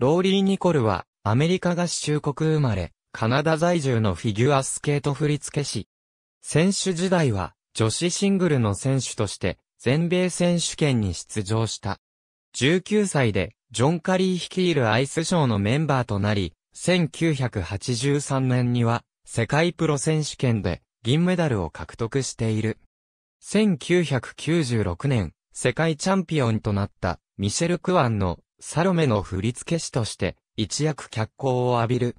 ローリー・ニコルは、アメリカ合衆国生まれ、カナダ在住のフィギュアスケート振付師。選手時代は、女子シングルの選手として、全米選手権に出場した。19歳で、ジョン・カリー率いるアイスショーのメンバーとなり、1983年には、世界プロ選手権で、銀メダルを獲得している。1996年、世界チャンピオンとなった、ミシェル・クワンのサロメの振付師として一躍脚光を浴びる。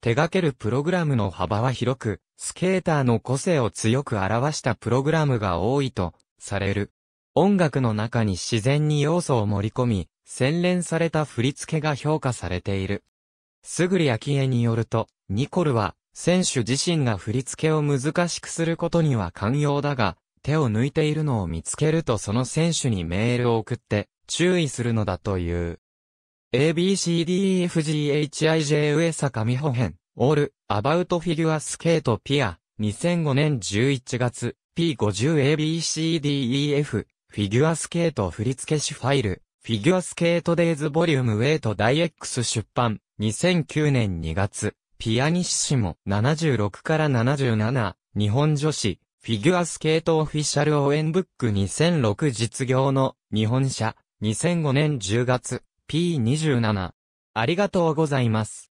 手掛けるプログラムの幅は広く、スケーターの個性を強く表したプログラムが多いとされる。音楽の中に自然に要素を盛り込み、洗練された振付が評価されている。すぐりあきえによると、ニコルは、選手自身が振り付けを難しくすることには寛容だが、手を抜いているのを見つけるとその選手にメールを送って、注意するのだという。ABCDEFGHIJ 上坂美穂編、オール、アバウトフィギュアスケートピア、2005年11月、P50ABCDEF、フィギュアスケート振付師ファイル、フィギュアスケートデイズボリュームウェイトダイ X 出版、2009年2月、ピアニッシモ76から77、日本女子、フィギュアスケートオフィシャル応援ブック2006実業の日本社2005年10月、P27。ありがとうございます。